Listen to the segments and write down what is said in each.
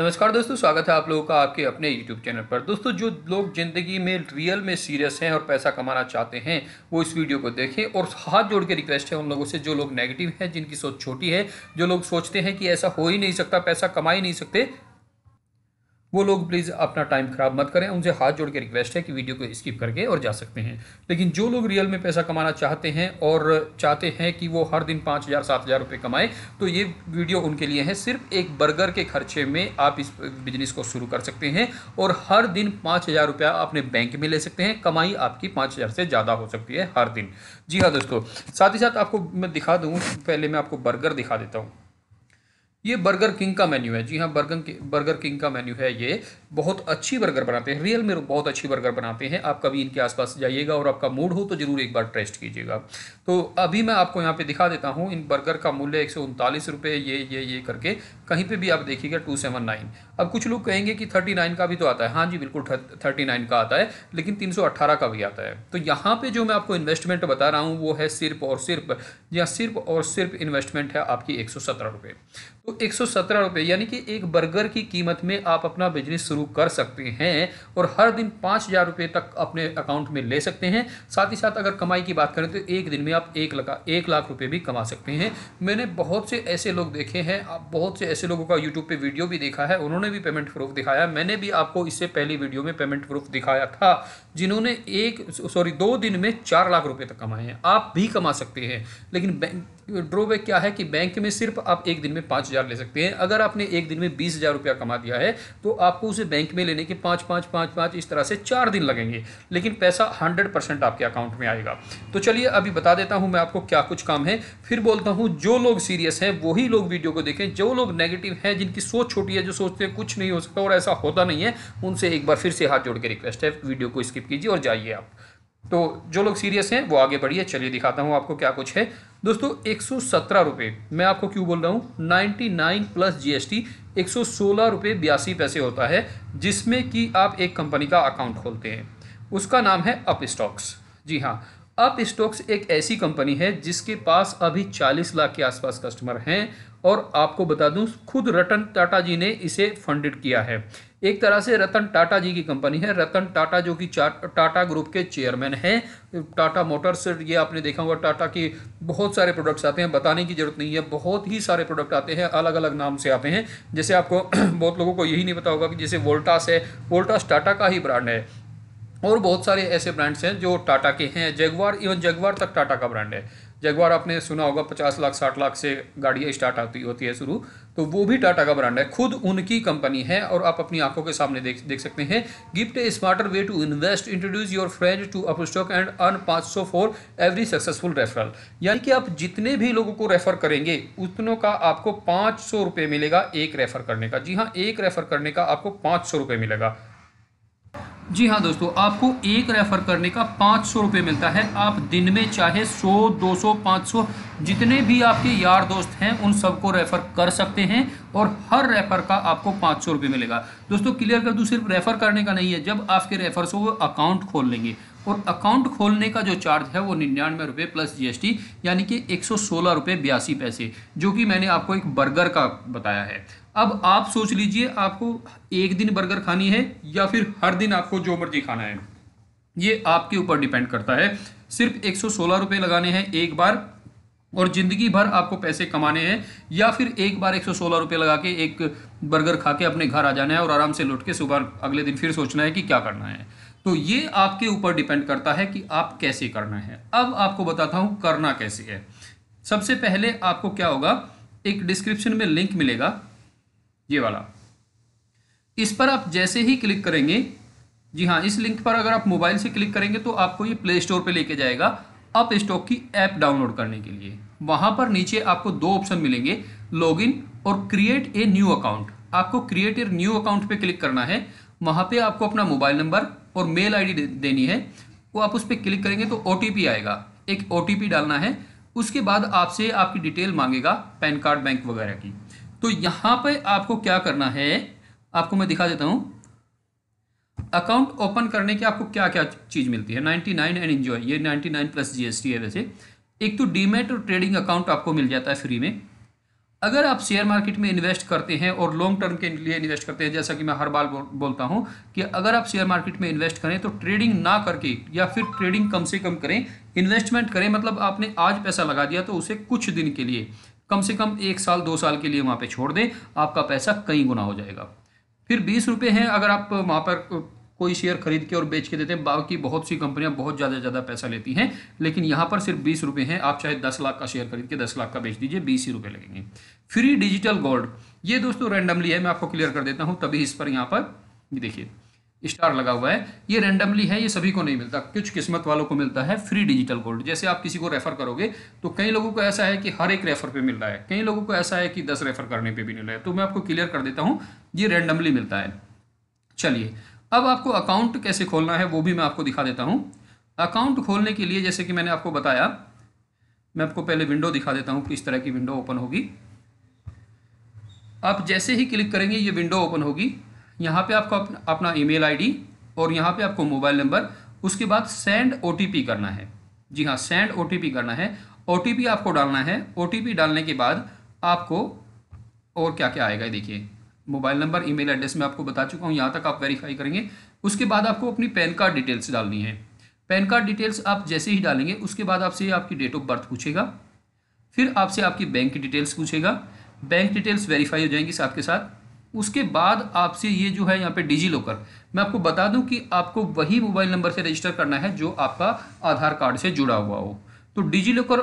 नमस्कार दोस्तों स्वागत है आप लोगों का आपके अपने यूट्यूब चैनल पर दोस्तों जो लोग ज़िंदगी में रियल में सीरियस हैं और पैसा कमाना चाहते हैं वो इस वीडियो को देखें और हाथ जोड़ के रिक्वेस्ट है उन लोगों से जो लोग नेगेटिव हैं जिनकी सोच छोटी है जो लोग सोचते हैं कि ऐसा हो ही नहीं सकता पैसा कमा ही नहीं सकते वो लोग प्लीज़ अपना टाइम ख़राब मत करें उनसे हाथ जोड़ के रिक्वेस्ट है कि वीडियो को स्किप करके और जा सकते हैं लेकिन जो लोग रियल में पैसा कमाना चाहते हैं और चाहते हैं कि वो हर दिन पाँच हज़ार सात हज़ार रुपये कमाएँ तो ये वीडियो उनके लिए है सिर्फ एक बर्गर के खर्चे में आप इस बिजनेस को शुरू कर सकते हैं और हर दिन पाँच हज़ार रुपया अपने बैंक में ले सकते हैं कमाई आपकी पाँच हज़ार से ज़्यादा हो सकती है हर दिन जी हाँ दोस्तों साथ ही साथ आपको मैं दिखा दूँ पहले मैं आपको बर्गर दिखा देता हूँ ये बर्गर किंग का मेन्यू है जी हाँ बर्गर बर्गर किंग का मेन्यू है ये बहुत अच्छी बर्गर बनाते हैं रियल में बहुत अच्छी बर्गर बनाते हैं आप कभी इनके आसपास जाइएगा और आपका मूड हो तो ज़रूर एक बार टेस्ट कीजिएगा तो अभी मैं आपको यहाँ पे दिखा देता हूँ इन बर्गर का मूल्य एक सौ ये ये ये करके कहीं पे भी आप देखिएगा टू सेवन नाइन अब कुछ लोग कहेंगे कि थर्टी नाइन का भी तो आता है हाँ जी बिल्कुल थर्टी नाइन का आता है लेकिन तीन सौ अट्ठारह का भी आता है तो यहाँ पर जो मैं आपको इन्वेस्टमेंट बता रहा हूँ वो है सिर्फ और सिर्फ या सिर्फ और सिर्फ इन्वेस्टमेंट है आपकी एक सौ सत्रह रुपये तो एक सौ सत्रह रुपये यानी कि एक बर्गर की कीमत में आप अपना बिजनेस शुरू शुरू कर सकते हैं और हर दिन पाँच हज़ार रुपये तक अपने अकाउंट में ले सकते हैं साथ ही साथ अगर कमाई की बात करें तो एक दिन में आप एक लगा एक लाख रुपये भी कमा सकते हैं मैंने बहुत से ऐसे लोग देखे हैं आप बहुत से ऐसे लोगों का यूट्यूब पर वीडियो भी देखा है उन्होंने भी पेमेंट प्रूफ दिखाया मैंने भी आपको इससे पहली वीडियो में पेमेंट प्रूफ दिखाया था जिन्होंने एक सॉरी दो दिन में चार लाख रुपये तक कमाए हैं आप भी कमा सकते हैं लेकिन ड्रॉबैक क्या है कि बैंक में सिर्फ आप एक दिन में पाँच हज़ार ले सकते हैं अगर आपने एक दिन में बीस हज़ार रुपया कमा दिया है तो आपको उसे बैंक में लेने के पाँच पाँच पाँच पाँच इस तरह से चार दिन लगेंगे लेकिन पैसा हंड्रेड परसेंट आपके अकाउंट में आएगा तो चलिए अभी बता देता हूँ मैं आपको क्या कुछ काम है फिर बोलता हूँ जो लोग सीरियस हैं वही लोग वीडियो को देखें जो लोग नेगेटिव हैं जिनकी सोच छोटी है जो सोचते हैं कुछ नहीं हो सकता और ऐसा होता नहीं है उनसे एक बार फिर से हाथ जोड़ के रिक्वेस्ट है वीडियो को स्किप कीजिए और जाइए आप तो जो लोग सीरियस हैं वो आगे बढ़िए चलिए दिखाता हूँ आपको क्या कुछ है दोस्तों एक सौ सत्रह मैं आपको क्यों बोल रहा हूँ ninety nine plus G S T एक सौ सोलह रुपये बयासी पैसे होता है जिसमें कि आप एक कंपनी का अकाउंट खोलते हैं उसका नाम है अप स्टॉक्स जी हाँ अप स्टॉक्स एक ऐसी कंपनी है जिसके पास अभी 40 लाख के आसपास कस्टमर हैं और आपको बता दूं खुद रतन टाटा जी ने इसे फंडेड किया है एक तरह से रतन टाटा जी की कंपनी है रतन टाटा जो कि टाटा ग्रुप के चेयरमैन हैं टाटा मोटर्स ये आपने देखा होगा टाटा के बहुत सारे प्रोडक्ट्स आते हैं बताने की ज़रूरत नहीं है बहुत ही सारे प्रोडक्ट आते हैं अलग अलग नाम से आते हैं जैसे आपको बहुत लोगों को यही नहीं पता होगा कि जैसे वोल्टास है वोल्टास टाटा का ही ब्रांड है और बहुत सारे ऐसे ब्रांड्स हैं जो टाटा के हैं जगवार इवन जगवार तक टाटा का ब्रांड है जगवार आपने सुना होगा पचास लाख साठ लाख से गाड़ियाँ स्टार्ट आती होती है शुरू तो वो भी टाटा का ब्रांड है खुद उनकी कंपनी है और आप अपनी आंखों के सामने देख देख सकते हैं gift a smarter way to invest introduce your friend to Upstox and earn पाँच सौ फॉर एवरी सक्सेसफुल रेफरल यानी कि आप जितने भी लोगों को रेफर करेंगे उतनों का आपको पाँच सौ रुपये मिलेगा एक रेफर करने का जी हाँ एक रेफर करने का आपको पाँच सौ रुपये मिलेगा जी हाँ दोस्तों आपको एक रेफ़र करने का पाँच सौ रुपये मिलता है आप दिन में चाहे सौ दो सौ पाँच सौ जितने भी आपके यार दोस्त हैं उन सबको रेफ़र कर सकते हैं और हर रेफ़र का आपको पाँच सौ रुपये मिलेगा दोस्तों क्लियर कर दूँ सिर्फ रेफ़र करने का नहीं है जब आपके रेफर से वो अकाउंट खोल लेंगे और अकाउंट खोलने का जो चार्ज है वो निन्यानवे रुपये प्लस जीएसटी यानी कि एक सौ सोलह रुपये बयासी पैसे जो कि मैंने आपको एक बर्गर का बताया है अब आप सोच लीजिए आपको एक दिन बर्गर खानी है या फिर हर दिन आपको जो मर्जी खाना है ये आपके ऊपर डिपेंड करता है सिर्फ एक सौ लगाने हैं एक बार और ज़िंदगी भर आपको पैसे कमाने हैं या फिर एक बार एक सौ रुपये लगा के एक बर्गर खा के अपने घर आ जाना है और आराम से लौट के सुबह अगले दिन फिर सोचना है कि क्या करना है तो ये आपके ऊपर डिपेंड करता है कि आप कैसे करना है अब आपको बताता हूँ करना कैसे है सबसे पहले आपको क्या होगा एक डिस्क्रिप्शन में लिंक मिलेगा ये वाला इस पर आप जैसे ही क्लिक करेंगे जी हाँ इस लिंक पर अगर आप मोबाइल से क्लिक करेंगे तो आपको ये प्ले स्टोर पर लेके जाएगा अप स्टॉक की ऐप डाउनलोड करने के लिए वहां पर नीचे आपको दो ऑप्शन मिलेंगे लॉगिन और क्रिएट ए न्यू अकाउंट आपको क्रिएट ए न्यू अकाउंट पे क्लिक करना है वहां पे आपको अपना मोबाइल नंबर और मेल आईडी देनी है वो आप उस पर क्लिक करेंगे तो ओ आएगा एक ओ डालना है उसके बाद आपसे आपकी डिटेल मांगेगा पैन कार्ड बैंक वगैरह की तो यहाँ पर आपको क्या करना है आपको मैं दिखा देता हूँ अकाउंट ओपन करने के आपको क्या क्या चीज़ मिलती है 99 एंड इन्जॉय ये 99 प्लस जीएसटी है वैसे एक तो डीमेट और ट्रेडिंग अकाउंट आपको मिल जाता है फ्री में अगर आप शेयर मार्केट में इन्वेस्ट करते हैं और लॉन्ग टर्म के लिए इन्वेस्ट करते हैं जैसा कि मैं हर बार बोलता हूं कि अगर आप शेयर मार्केट में इन्वेस्ट करें तो ट्रेडिंग ना करके या फिर ट्रेडिंग कम से कम करें इन्वेस्टमेंट करें मतलब आपने आज पैसा लगा दिया तो उसे कुछ दिन के लिए कम से कम एक साल दो साल के लिए वहाँ पर छोड़ दें आपका पैसा कई गुना हो जाएगा फिर बीस रुपये हैं अगर आप वहाँ पर कोई शेयर खरीद के और बेच के देते हैं बाकी बहुत सी कंपनियां बहुत ज़्यादा ज़्यादा पैसा लेती हैं लेकिन यहाँ पर सिर्फ बीस रुपये हैं आप चाहे दस लाख का शेयर खरीद के दस लाख का बेच दीजिए बीस ही रुपये लगेंगे फ्री डिजिटल गोल्ड ये दोस्तों रैंडमली है मैं आपको क्लियर कर देता हूँ तभी इस पर यहाँ पर देखिए स्टार लगा हुआ है ये रैंडमली है ये सभी को नहीं मिलता कुछ किस्मत वालों को मिलता है फ्री डिजिटल गोल्ड जैसे आप किसी को रेफर करोगे तो कई लोगों को ऐसा है कि हर एक रेफर पे मिल रहा है कई लोगों को ऐसा है कि दस रेफर करने पे भी मिल रहा है तो मैं आपको क्लियर कर देता हूँ ये रैंडमली मिलता है चलिए अब आपको अकाउंट कैसे खोलना है वो भी मैं आपको दिखा देता हूँ अकाउंट खोलने के लिए जैसे कि मैंने आपको बताया मैं आपको पहले विंडो दिखा देता हूँ किस तरह की विंडो ओपन होगी आप जैसे ही क्लिक करेंगे ये विंडो ओपन होगी यहाँ पे आपको अपना ईमेल आईडी और यहाँ पे आपको मोबाइल नंबर उसके बाद सेंड ओ करना है जी हाँ सेंड ओ करना है ओ आपको डालना है ओ डालने के बाद आपको और क्या क्या आएगा देखिए मोबाइल नंबर ईमेल एड्रेस मैं आपको बता चुका हूँ यहाँ तक आप वेरीफाई करेंगे उसके बाद आपको अपनी पैन कार्ड डिटेल्स डालनी है पैन कार्ड डिटेल्स आप जैसे ही डालेंगे उसके बाद आपसे आपकी डेट ऑफ बर्थ पूछेगा फिर आपसे आपकी बैंक की डिटेल्स पूछेगा बैंक डिटेल्स वेरीफाई हो जाएंगी साथ के साथ उसके बाद आपसे ये जो है यहाँ पे डिजी लॉकर मैं आपको बता दूं कि आपको वही मोबाइल नंबर से रजिस्टर करना है जो आपका आधार कार्ड से जुड़ा हुआ हो तो डिजी लॉकर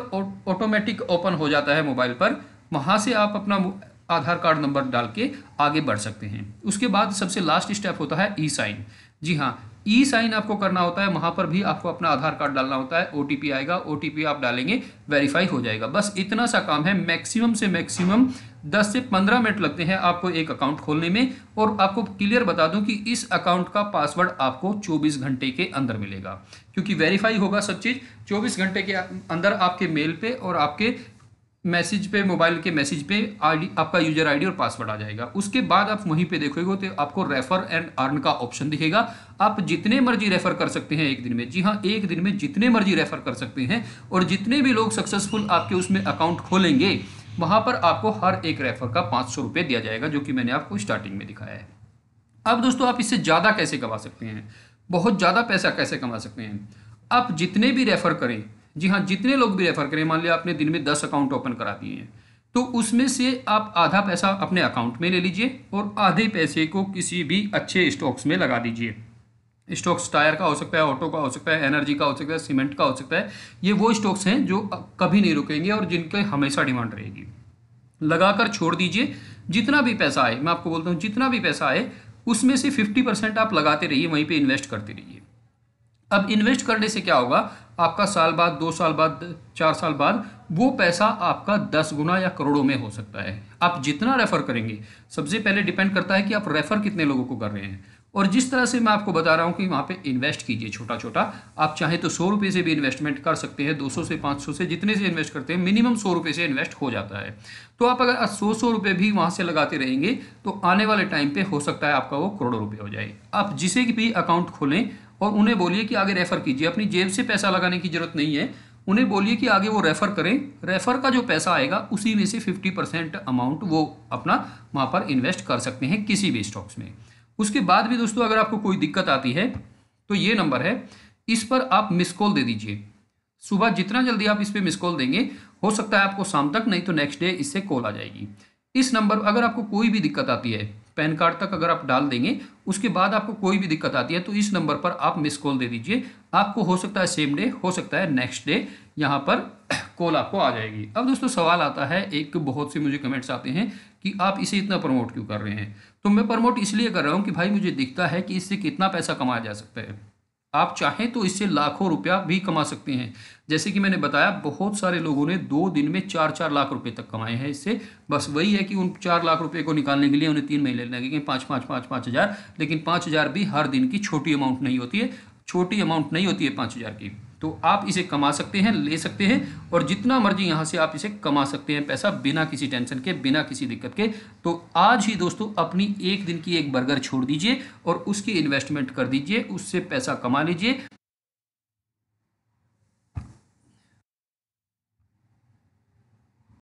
ऑटोमेटिक ओपन हो जाता है मोबाइल पर वहाँ से आप अपना आधार कार्ड नंबर डाल के आगे बढ़ सकते हैं उसके बाद सबसे लास्ट स्टेप होता है ई साइन जी हाँ ई साइन आपको करना होता है वहाँ पर भी आपको अपना आधार कार्ड डालना होता है ओ आएगा ओ आप डालेंगे वेरीफाई हो जाएगा बस इतना सा काम है मैक्सिमम से मैक्सिमम 10 से 15 मिनट लगते हैं आपको एक अकाउंट खोलने में और आपको क्लियर बता दूं कि इस अकाउंट का पासवर्ड आपको 24 घंटे के अंदर मिलेगा क्योंकि वेरीफाई होगा सब चीज़ 24 घंटे के अंदर आपके मेल पे और आपके मैसेज पे मोबाइल के मैसेज पे आईडी आपका यूजर आईडी और पासवर्ड आ जाएगा उसके बाद आप वहीं पे देखोगे तो आपको रेफर एंड अर्न का ऑप्शन दिखेगा आप जितने मर्जी रेफर कर सकते हैं एक दिन में जी हाँ एक दिन में जितने मर्जी रेफर कर सकते हैं और जितने भी लोग सक्सेसफुल आपके उसमें अकाउंट खोलेंगे वहाँ पर आपको हर एक रेफर का पाँच सौ दिया जाएगा जो कि मैंने आपको स्टार्टिंग में दिखाया है अब दोस्तों आप इससे ज़्यादा कैसे कमा सकते हैं बहुत ज़्यादा पैसा कैसे कमा सकते हैं आप जितने भी रेफर करें जी हाँ जितने लोग भी रेफर करें मान लिया आपने दिन में दस अकाउंट ओपन करा दिए हैं तो उसमें से आप आधा पैसा अपने अकाउंट में ले लीजिए और आधे पैसे को किसी भी अच्छे स्टॉक्स में लगा दीजिए स्टॉक्स टायर का हो सकता है ऑटो का हो सकता है एनर्जी का हो सकता है सीमेंट का हो सकता है ये वो स्टॉक्स हैं जो कभी नहीं रुकेंगे और जिनके हमेशा डिमांड रहेगी लगाकर छोड़ दीजिए जितना भी पैसा आए मैं आपको बोलता हूँ जितना भी पैसा आए उसमें से फिफ्टी परसेंट आप लगाते रहिए वहीं पर इन्वेस्ट करते रहिए अब इन्वेस्ट करने से क्या होगा आपका साल बाद दो साल बाद चार साल बाद वो पैसा आपका दस गुना या करोड़ों में हो सकता है आप जितना रेफ़र करेंगे सबसे पहले डिपेंड करता है कि आप रेफ़र कितने लोगों को कर रहे हैं और जिस तरह से मैं आपको बता रहा हूँ कि वहाँ पे इन्वेस्ट कीजिए छोटा छोटा आप चाहे तो सौ रुपये से भी इन्वेस्टमेंट कर सकते हैं दो सौ से पाँच सौ से जितने से इन्वेस्ट करते हैं मिनिमम सौ रुपये से इन्वेस्ट हो जाता है तो आप अगर सौ सौ रुपये भी वहाँ से लगाते रहेंगे तो आने वाले टाइम पर हो सकता है आपका वो करोड़ों रुपये हो जाए आप जिसे भी अकाउंट खोलें और उन्हें बोलिए कि आगे रेफ़र कीजिए अपनी जेब से पैसा लगाने की ज़रूरत नहीं है उन्हें बोलिए कि आगे वो रेफ़र करें रेफ़र का जो पैसा आएगा उसी में से 50 परसेंट अमाउंट वो अपना वहाँ पर इन्वेस्ट कर सकते हैं किसी भी स्टॉक्स में उसके बाद भी दोस्तों अगर आपको कोई दिक्कत आती है तो ये नंबर है इस पर आप मिस कॉल दे दीजिए सुबह जितना जल्दी आप इस पर मिस कॉल देंगे हो सकता है आपको शाम तक नहीं तो नेक्स्ट डे इससे कॉल आ जाएगी इस नंबर अगर आपको कोई भी दिक्कत आती है पैन कार्ड तक अगर आप डाल देंगे उसके बाद आपको कोई भी दिक्कत आती है तो इस नंबर पर आप मिस कॉल दे दीजिए आपको हो सकता है सेम डे हो सकता है नेक्स्ट डे यहाँ पर कॉल आपको आ जाएगी अब दोस्तों सवाल आता है एक बहुत से मुझे कमेंट्स आते हैं कि आप इसे इतना प्रमोट क्यों कर रहे हैं तो मैं प्रमोट इसलिए कर रहा हूँ कि भाई मुझे दिखता है कि इससे कितना पैसा कमाया जा सकता है आप चाहें तो इससे लाखों रुपया भी कमा सकते हैं जैसे कि मैंने बताया बहुत सारे लोगों ने दो दिन में चार चार लाख रुपए तक कमाए हैं इससे बस वही है कि उन चार लाख रुपए को निकालने के लिए उन्हें तीन महीने लगेंगे पाँच पाँच पाँच पाँच हज़ार लेकिन पाँच हज़ार भी हर दिन की छोटी अमाउंट नहीं होती है छोटी अमाउंट नहीं होती है पाँच हज़ार की तो आप इसे कमा सकते हैं ले सकते हैं और जितना मर्जी यहाँ से आप इसे कमा सकते हैं पैसा बिना किसी टेंशन के बिना किसी दिक्कत के तो आज ही दोस्तों अपनी एक दिन की एक बर्गर छोड़ दीजिए और उसकी इन्वेस्टमेंट कर दीजिए उससे पैसा कमा लीजिए